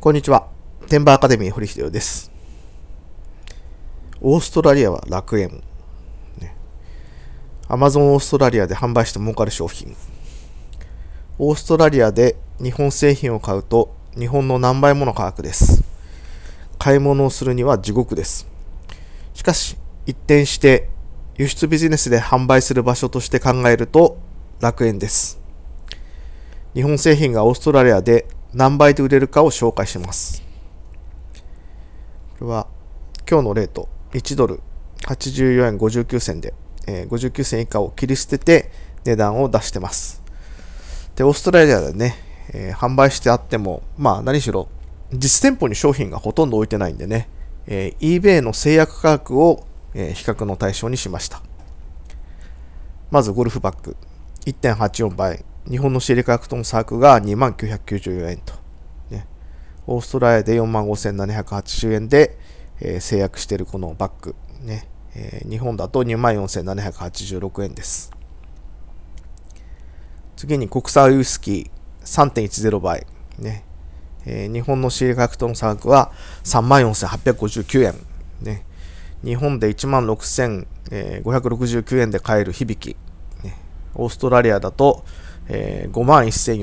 こんにちは。テンバーアカデミー堀秀夫です。オーストラリアは楽園。ね、アマゾンオーストラリアで販売して儲かる商品。オーストラリアで日本製品を買うと日本の何倍もの価格です。買い物をするには地獄です。しかし、一転して輸出ビジネスで販売する場所として考えると楽園です。日本製品がオーストラリアで何倍で売れるかを紹介します。これは今日のレート1ドル84円59銭で、えー、59銭以下を切り捨てて値段を出してます。で、オーストラリアでね、えー、販売してあっても、まあ何しろ実店舗に商品がほとんど置いてないんでね、えー、eBay の制約価格を、えー、比較の対象にしました。まずゴルフバッグ1.84倍、日本のシリカクトンサークが2万994円と、ね、オーストラリアで4万5780円で、えー、制約しているこのバッグ、ねえー、日本だと2万4786円です。次に国産ウイスキー3.10倍、ねえー、日本の仕リカクトンサークは34,859円、ね、日本で16,569円で買える響き、ね、オーストラリアだとえー、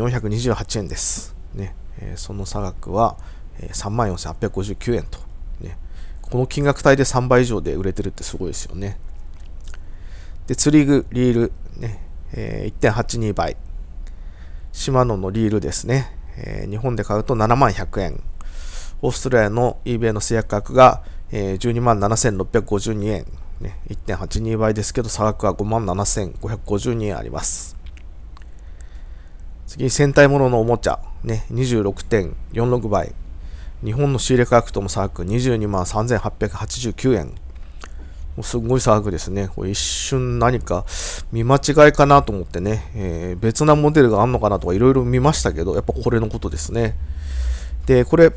51,428円です。ね、えー、その差額は、えー、34,859円と、ね。この金額帯で3倍以上で売れてるってすごいですよね。で、釣り具、リール、ね、えー、1.82倍。シマノのリールですね。えー、日本で買うと7万100円。オーストラリアの eBay の制約額が、えー、12万7652円。ね、1.82倍ですけど、差額は5万7552円あります。次、に戦隊もののおもちゃ、ね、26.46倍。日本の仕入れ価格とも差額22万3889円。すごい差額ですね。これ一瞬何か見間違いかなと思ってね、えー、別なモデルがあるのかなとかいろいろ見ましたけど、やっぱこれのことですね。で、これ、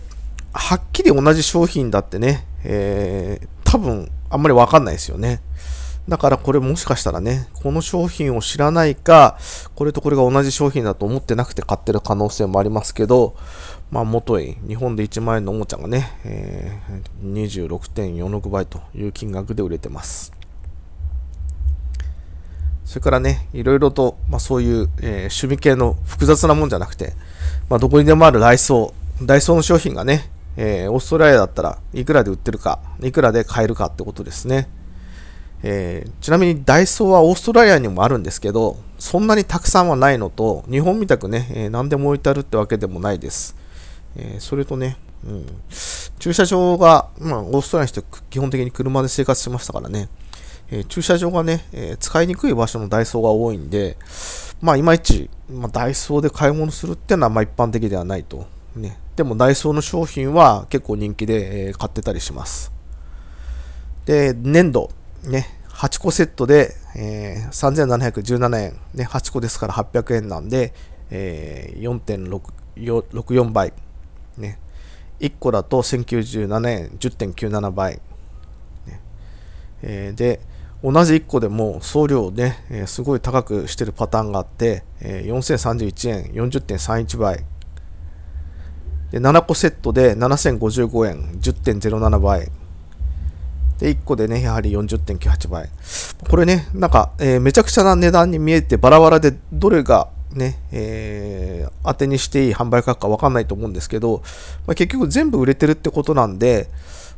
はっきり同じ商品だってね、えー、多分あんまりわかんないですよね。だからこれもしかしたらね、この商品を知らないか、これとこれが同じ商品だと思ってなくて買ってる可能性もありますけど、まあ元い日本で1万円のおもちゃがね、えー、26.46倍という金額で売れてます。それからね、いろいろと、まあ、そういう、えー、趣味系の複雑なもんじゃなくて、まあ、どこにでもあるダイソー、ダイソーの商品がね、えー、オーストラリアだったらいくらで売ってるか、いくらで買えるかってことですね。えー、ちなみにダイソーはオーストラリアにもあるんですけど、そんなにたくさんはないのと、日本みたくね、えー、何でも置いてあるってわけでもないです。えー、それとね、うん、駐車場が、まあ、オーストラリアの人、基本的に車で生活してましたからね、え駐車場がね、え使いにくい場所のダイソーが多いんで、まあ、いまいち、まあ、ダイソーで買い物するっていうのは、まあ、一般的ではないと。ね、でも、ダイソーの商品は結構人気で、え買ってたりします。で、粘土。ね、8個セットで、えー、3717円、ね、8個ですから800円なんで、えー、4.64倍、ね、1個だと1097円、10.97倍、ねえー、で、同じ1個でも送料ね、えー、すごい高くしてるパターンがあって、えー、4031円、40.31倍。で、7個セットで7055円、10.07倍。で、1個でね、やはり40.98倍。これね、なんか、えー、めちゃくちゃな値段に見えて、バラバラで、どれがね、えー、当てにしていい販売価格かわかんないと思うんですけど、まあ、結局全部売れてるってことなんで、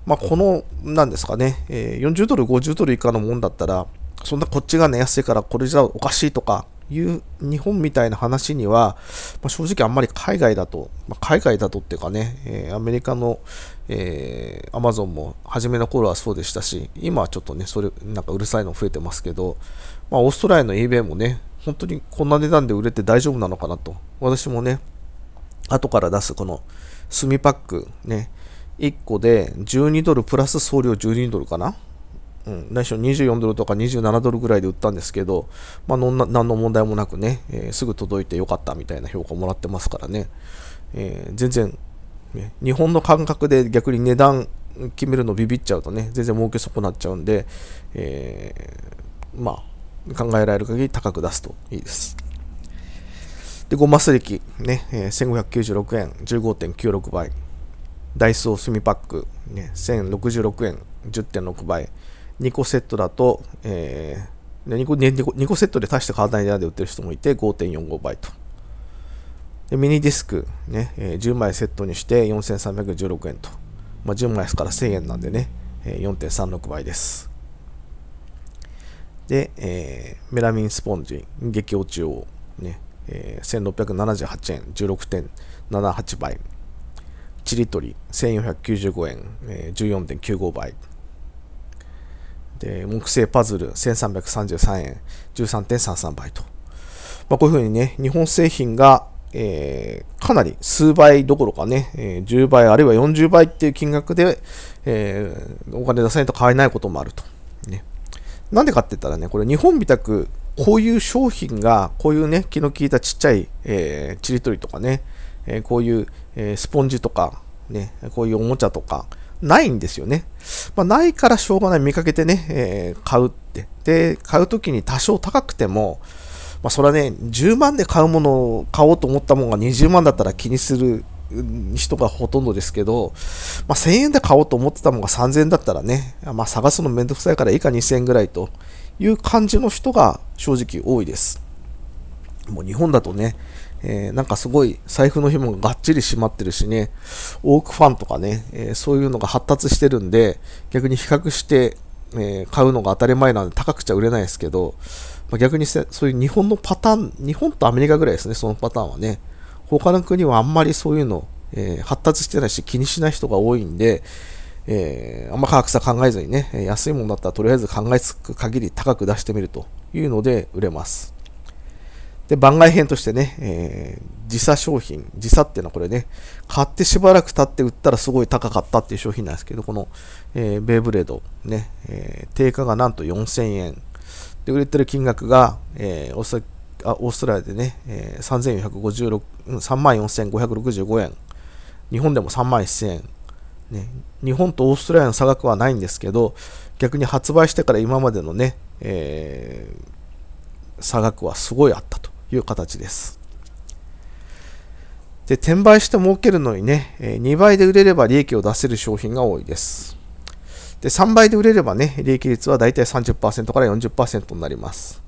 まあ、この、なんですかね、えー、40ドル、50ドル以下のもんだったら、そんなこっちがね、安いからこれじゃおかしいとか、いう日本みたいな話には、まあ、正直あんまり海外だと、まあ、海外だとっていうかね、えー、アメリカの、えー、Amazon も初めの頃はそうでしたし、今はちょっとね、それ、なんかうるさいの増えてますけど、まあ、オーストラリアの eBay もね、本当にこんな値段で売れて大丈夫なのかなと。私もね、後から出すこの炭パックね、1個で12ドルプラス送料12ドルかなうん、来週24ドルとか27ドルぐらいで売ったんですけど、まあ、何の問題もなくね、えー、すぐ届いてよかったみたいな評価もらってますからね、えー、全然、ね、日本の感覚で逆に値段決めるのビビっちゃうとね、全然儲け損なっちゃうんで、えー、まあ、考えられる限り高く出すといいです。で、ゴマス力、ね、えー、1596円、15.96倍。ダイソー炭パック、ね、1066円、10.6倍。2個セットだと、えー、2, 個 2, 個2個セットで大して変わらない値段で売ってる人もいて5.45倍と。でミニディスクね、ねえー、10枚セットにして4316円と。まあ、10枚から1000円なんでね、えー、4.36倍です。で、えー、メラミンスポンジ、激落ち用、ねえー、1678円、16.78倍。チリトリ、1495円、えー、14.95倍。で木製パズル1333円、13.33倍と。まあ、こういうふうにね、日本製品が、えー、かなり数倍どころかね、えー、10倍あるいは40倍っていう金額で、えー、お金出さないと買えないこともあると。ね、なんでかって言ったらね、これ日本みたくこういう商品が、こういうね、気の利いたちっちゃい、えー、ちりとりとかね、えー、こういう、えー、スポンジとか、ね、こういうおもちゃとか、ないんですよね。まあ、ないからしょうがない見かけてね、えー、買うって。で、買うときに多少高くても、まあ、それはね、10万で買うものを買おうと思ったものが20万だったら気にする人がほとんどですけど、まあ、1000円で買おうと思ってたものが3000円だったらね、まあ、探すのめんどくさいから以下2000円ぐらいという感じの人が正直多いです。もう日本だとね、えー、なんかすごい財布の紐ががっちり締まってるしね、オークファンとかね、えー、そういうのが発達してるんで、逆に比較して、えー、買うのが当たり前なんで高くちゃ売れないですけど、まあ、逆にそういう日本のパターン、日本とアメリカぐらいですね、そのパターンはね。他の国はあんまりそういうの、え発達してないし気にしない人が多いんで、えー、あんま価格差考えずにね、安いものだったらとりあえず考えつく限り高く出してみるというので売れます。で、番外編としてね、えー、自差商品、自差っていうのはこれね、買ってしばらく経って売ったらすごい高かったっていう商品なんですけど、この、えー、ベイブレードね、えー、定価がなんと4000円。で、売れてる金額が、えー、オースあオーストラリアでね、えー、3456、4 5 6 5円。日本でも3万1000円。ね、日本とオーストラリアの差額はないんですけど、逆に発売してから今までのね、えー、差額はすごいあったと。いう形です。で、転売して儲けるのにね、2倍で売れれば利益を出せる商品が多いです。で、3倍で売れればね、利益率はだいたい30%から40%になります。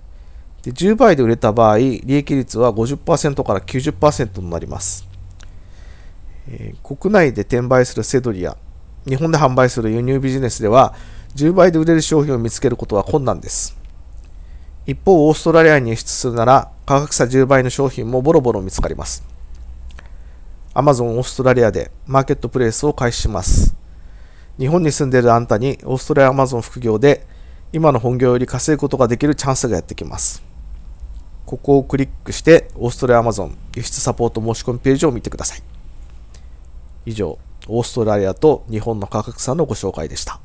で、10倍で売れた場合、利益率は50%から90%になります。えー、国内で転売するセドリや、日本で販売する輸入ビジネスでは、10倍で売れる商品を見つけることは困難です。一方、オーストラリアに輸出するなら価格差10倍の商品もボロボロ見つかります。アマゾンオーストラリアでマーケットプレイスを開始します。日本に住んでいるあんたにオーストラリアアマゾン副業で今の本業より稼ぐことができるチャンスがやってきます。ここをクリックしてオーストラリアアマゾン輸出サポート申し込みページを見てください。以上、オーストラリアと日本の価格差のご紹介でした。